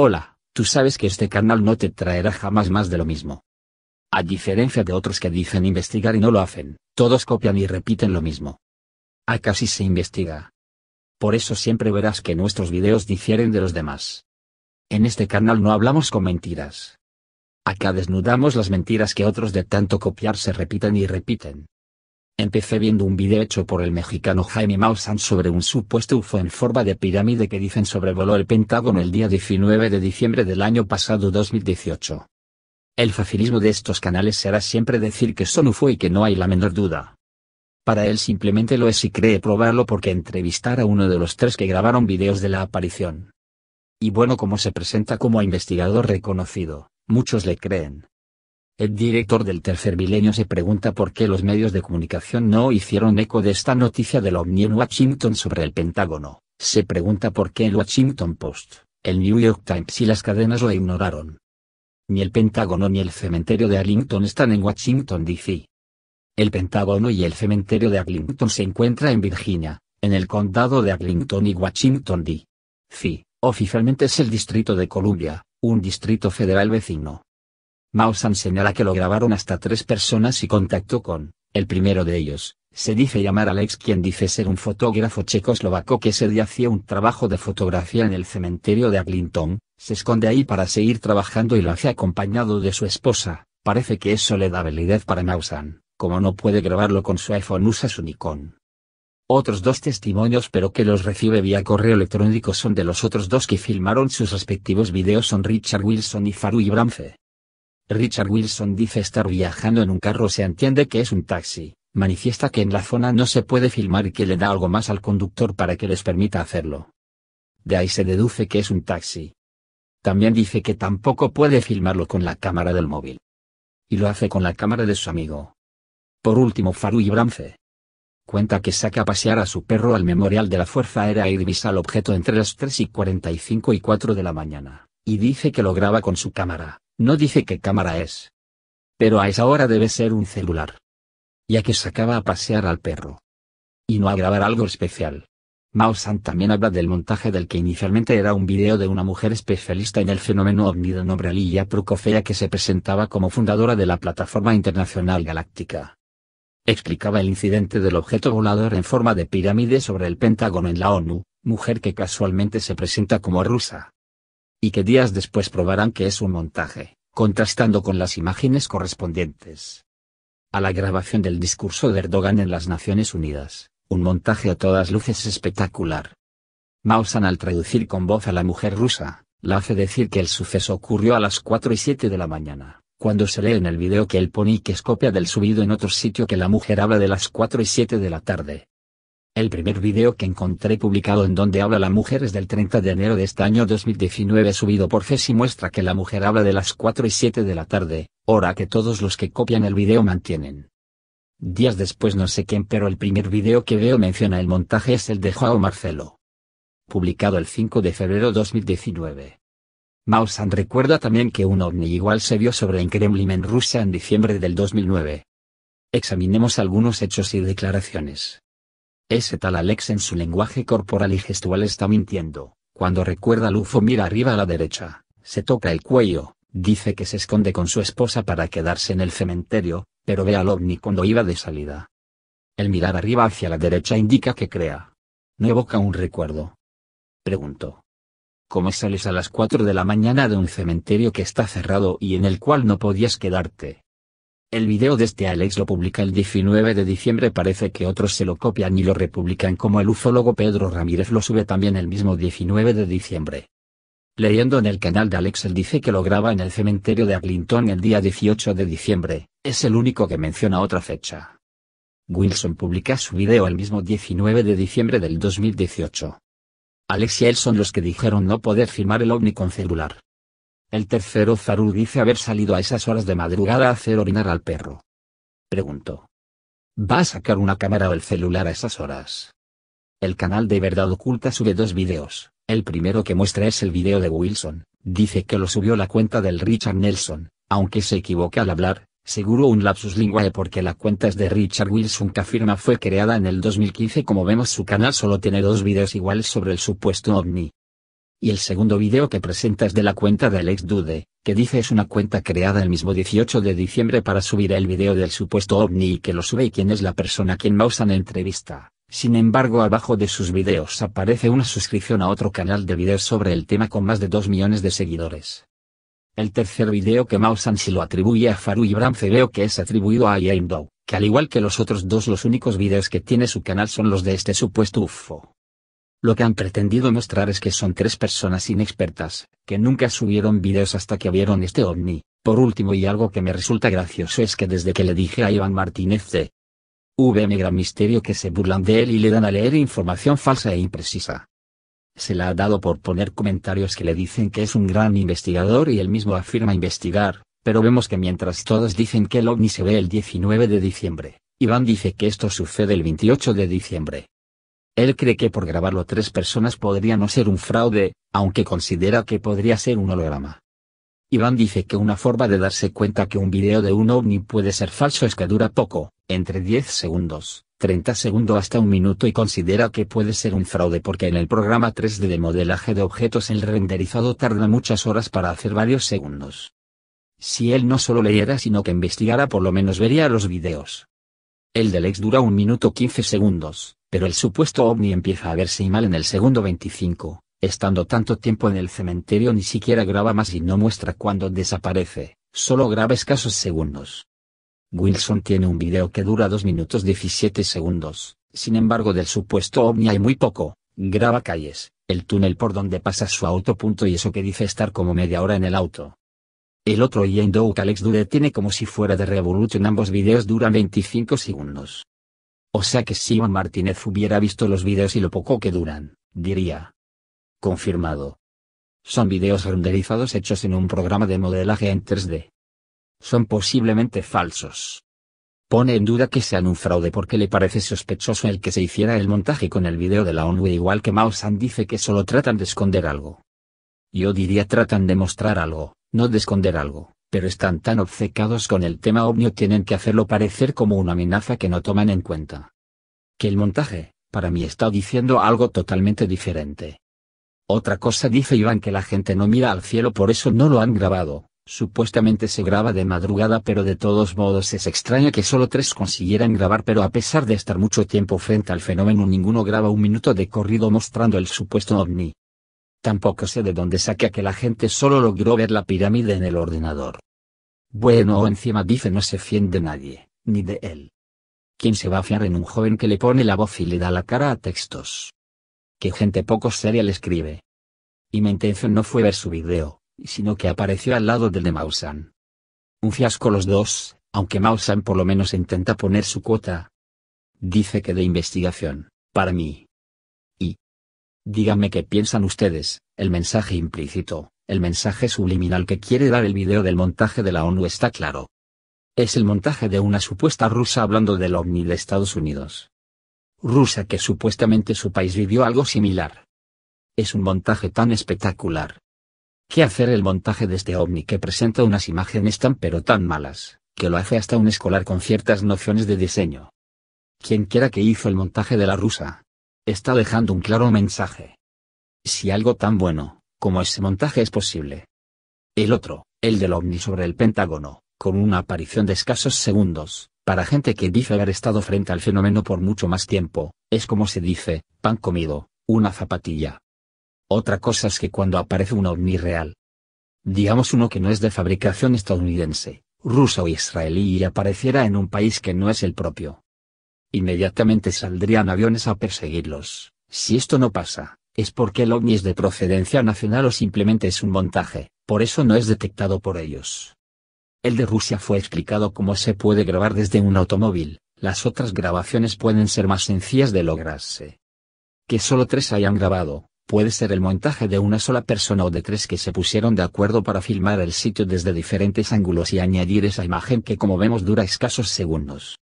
Hola, tú sabes que este canal no te traerá jamás más de lo mismo. A diferencia de otros que dicen investigar y no lo hacen, todos copian y repiten lo mismo. Acá sí se investiga. Por eso siempre verás que nuestros videos difieren de los demás. En este canal no hablamos con mentiras. Acá desnudamos las mentiras que otros de tanto copiar se repiten y repiten. Empecé viendo un video hecho por el mexicano Jaime Maussan sobre un supuesto UFO en forma de pirámide que dicen sobrevoló el Pentágono el día 19 de diciembre del año pasado 2018. El facilismo de estos canales será siempre decir que son UFO y que no hay la menor duda. Para él simplemente lo es y cree probarlo porque entrevistar a uno de los tres que grabaron videos de la aparición. Y bueno como se presenta como investigador reconocido, muchos le creen. El director del tercer milenio se pregunta por qué los medios de comunicación no hicieron eco de esta noticia del OVNI en Washington sobre el Pentágono, se pregunta por qué el Washington Post, el New York Times y las cadenas lo ignoraron. Ni el Pentágono ni el cementerio de Arlington están en Washington, D.C. El Pentágono y el cementerio de Arlington se encuentra en Virginia, en el condado de Arlington y Washington, D.C. Oficialmente es el Distrito de Columbia, un distrito federal vecino. Mausan señala que lo grabaron hasta tres personas y contactó con, el primero de ellos, se dice llamar Alex quien dice ser un fotógrafo checoslovaco que ese día hacía un trabajo de fotografía en el cementerio de Arlington. se esconde ahí para seguir trabajando y lo hace acompañado de su esposa, parece que eso le da validez para Mausan, como no puede grabarlo con su iPhone usa su Nikon. Otros dos testimonios pero que los recibe vía correo electrónico son de los otros dos que filmaron sus respectivos videos son Richard Wilson y Faru Bramfe. Richard Wilson dice estar viajando en un carro se entiende que es un taxi, manifiesta que en la zona no se puede filmar y que le da algo más al conductor para que les permita hacerlo. De ahí se deduce que es un taxi. También dice que tampoco puede filmarlo con la cámara del móvil. Y lo hace con la cámara de su amigo. Por último, Faru Ibramce. Cuenta que saca a pasear a su perro al memorial de la Fuerza Aérea y divisa objeto entre las 3 y 45 y 4 de la mañana, y dice que lo graba con su cámara, no dice qué cámara es. Pero a esa hora debe ser un celular. Ya que sacaba a pasear al perro. Y no a grabar algo especial. Mao San también habla del montaje del que inicialmente era un video de una mujer especialista en el fenómeno ovni de nombre que se presentaba como fundadora de la Plataforma Internacional Galáctica. Explicaba el incidente del objeto volador en forma de pirámide sobre el Pentágono en la ONU, mujer que casualmente se presenta como rusa y que días después probarán que es un montaje, contrastando con las imágenes correspondientes. A la grabación del discurso de Erdogan en las Naciones Unidas, un montaje a todas luces espectacular. Mausan al traducir con voz a la mujer rusa, la hace decir que el suceso ocurrió a las 4 y 7 de la mañana, cuando se lee en el video que el pony que es copia del subido en otro sitio que la mujer habla de las 4 y 7 de la tarde, el primer video que encontré publicado en donde habla la mujer es del 30 de enero de este año 2019 subido por Fesi, muestra que la mujer habla de las 4 y 7 de la tarde, hora que todos los que copian el video mantienen. Días después no sé quién pero el primer video que veo menciona el montaje es el de Joao Marcelo. Publicado el 5 de febrero 2019. Maussan recuerda también que un ovni igual se vio sobre el Kremlin en Rusia en diciembre del 2009. Examinemos algunos hechos y declaraciones. Ese tal Alex en su lenguaje corporal y gestual está mintiendo. Cuando recuerda Lufo mira arriba a la derecha, se toca el cuello, dice que se esconde con su esposa para quedarse en el cementerio, pero ve al ovni cuando iba de salida. El mirar arriba hacia la derecha indica que crea. No evoca un recuerdo. Pregunto. ¿Cómo sales a las 4 de la mañana de un cementerio que está cerrado y en el cual no podías quedarte? El video de este Alex lo publica el 19 de diciembre parece que otros se lo copian y lo republican como el ufólogo Pedro Ramírez lo sube también el mismo 19 de diciembre. Leyendo en el canal de Alex él dice que lo graba en el cementerio de Arlington el día 18 de diciembre, es el único que menciona otra fecha. Wilson publica su video el mismo 19 de diciembre del 2018. Alex y él son los que dijeron no poder firmar el ovni con celular. El tercero Zarul dice haber salido a esas horas de madrugada a hacer orinar al perro. Preguntó. ¿Va a sacar una cámara o el celular a esas horas? El canal de verdad oculta sube dos videos. El primero que muestra es el video de Wilson. Dice que lo subió la cuenta del Richard Nelson, aunque se equivoca al hablar, seguro un lapsus linguae porque la cuenta es de Richard Wilson que afirma fue creada en el 2015 como vemos su canal solo tiene dos videos iguales sobre el supuesto ovni, y el segundo video que presenta es de la cuenta de Alex Dude, que dice es una cuenta creada el mismo 18 de diciembre para subir el video del supuesto ovni y que lo sube y quién es la persona a quien Mausan entrevista. Sin embargo, abajo de sus videos aparece una suscripción a otro canal de videos sobre el tema con más de 2 millones de seguidores. El tercer video que Mausan si lo atribuye a Faru Ibrahim veo que es atribuido a Dow, que al igual que los otros dos los únicos videos que tiene su canal son los de este supuesto UFO. Lo que han pretendido mostrar es que son tres personas inexpertas, que nunca subieron videos hasta que vieron este ovni. Por último y algo que me resulta gracioso es que desde que le dije a Iván Martínez de VM Gran Misterio que se burlan de él y le dan a leer información falsa e imprecisa. Se la ha dado por poner comentarios que le dicen que es un gran investigador y él mismo afirma investigar, pero vemos que mientras todos dicen que el ovni se ve el 19 de diciembre, Iván dice que esto sucede el 28 de diciembre. Él cree que por grabarlo tres personas podría no ser un fraude, aunque considera que podría ser un holograma. Iván dice que una forma de darse cuenta que un video de un ovni puede ser falso es que dura poco, entre 10 segundos, 30 segundos hasta un minuto y considera que puede ser un fraude porque en el programa 3D de modelaje de objetos el renderizado tarda muchas horas para hacer varios segundos. Si él no solo leyera sino que investigara por lo menos vería los videos, el del ex dura un minuto 15 segundos, pero el supuesto ovni empieza a verse mal en el segundo 25, estando tanto tiempo en el cementerio ni siquiera graba más y no muestra cuándo desaparece, solo graba escasos segundos. Wilson tiene un video que dura 2 minutos 17 segundos, sin embargo del supuesto ovni hay muy poco, graba calles, el túnel por donde pasa su auto. Y eso que dice estar como media hora en el auto, el otro Yendo Alex Dure tiene como si fuera de Revolution ambos videos duran 25 segundos. O sea que si Juan Martínez hubiera visto los videos y lo poco que duran, diría. Confirmado. Son videos renderizados hechos en un programa de modelaje en 3D. Son posiblemente falsos. Pone en duda que sean un fraude porque le parece sospechoso el que se hiciera el montaje con el video de la ONU igual que Mao dice que solo tratan de esconder algo. Yo diría tratan de mostrar algo no de esconder algo, pero están tan obcecados con el tema ovnio tienen que hacerlo parecer como una amenaza que no toman en cuenta. Que el montaje, para mí está diciendo algo totalmente diferente. Otra cosa dice Iván que la gente no mira al cielo por eso no lo han grabado, supuestamente se graba de madrugada pero de todos modos es extraño que solo tres consiguieran grabar pero a pesar de estar mucho tiempo frente al fenómeno ninguno graba un minuto de corrido mostrando el supuesto ovni. Tampoco sé de dónde saca que la gente solo logró ver la pirámide en el ordenador. Bueno, encima dice no se fiende nadie, ni de él. ¿Quién se va a fiar en un joven que le pone la voz y le da la cara a textos? ¿Qué gente poco seria le escribe. Y mi intención no fue ver su video, sino que apareció al lado del de Mausan. Un fiasco los dos, aunque Mausan por lo menos intenta poner su cuota. Dice que de investigación, para mí, Díganme qué piensan ustedes, el mensaje implícito, el mensaje subliminal que quiere dar el video del montaje de la ONU está claro. Es el montaje de una supuesta rusa hablando del ovni de Estados Unidos. Rusa que supuestamente su país vivió algo similar. Es un montaje tan espectacular. ¿Qué hacer el montaje de este ovni que presenta unas imágenes tan pero tan malas, que lo hace hasta un escolar con ciertas nociones de diseño? Quien quiera que hizo el montaje de la rusa, está dejando un claro mensaje. Si algo tan bueno, como ese montaje es posible. El otro, el del ovni sobre el Pentágono, con una aparición de escasos segundos, para gente que dice haber estado frente al fenómeno por mucho más tiempo, es como se dice, pan comido, una zapatilla. Otra cosa es que cuando aparece un ovni real, digamos uno que no es de fabricación estadounidense, rusa o israelí y apareciera en un país que no es el propio, Inmediatamente saldrían aviones a perseguirlos. Si esto no pasa, es porque el ovnis es de procedencia nacional o simplemente es un montaje, por eso no es detectado por ellos. El de Rusia fue explicado cómo se puede grabar desde un automóvil, las otras grabaciones pueden ser más sencillas de lograrse. Que solo tres hayan grabado, puede ser el montaje de una sola persona o de tres que se pusieron de acuerdo para filmar el sitio desde diferentes ángulos y añadir esa imagen que como vemos dura escasos segundos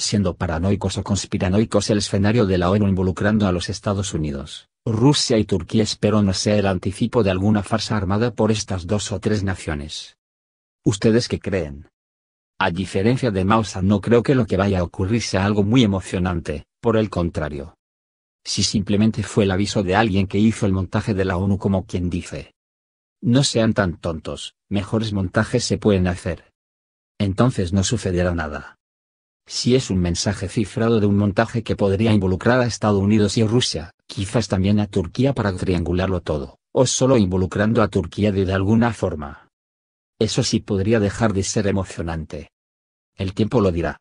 siendo paranoicos o conspiranoicos el escenario de la ONU involucrando a los Estados Unidos, Rusia y Turquía espero no sea el anticipo de alguna farsa armada por estas dos o tres naciones. ¿Ustedes qué creen? A diferencia de Mausa no creo que lo que vaya a ocurrir sea algo muy emocionante, por el contrario. Si simplemente fue el aviso de alguien que hizo el montaje de la ONU como quien dice. No sean tan tontos, mejores montajes se pueden hacer. Entonces no sucederá nada. Si es un mensaje cifrado de un montaje que podría involucrar a Estados Unidos y Rusia, quizás también a Turquía para triangularlo todo, o solo involucrando a Turquía de, de alguna forma. Eso sí podría dejar de ser emocionante. El tiempo lo dirá.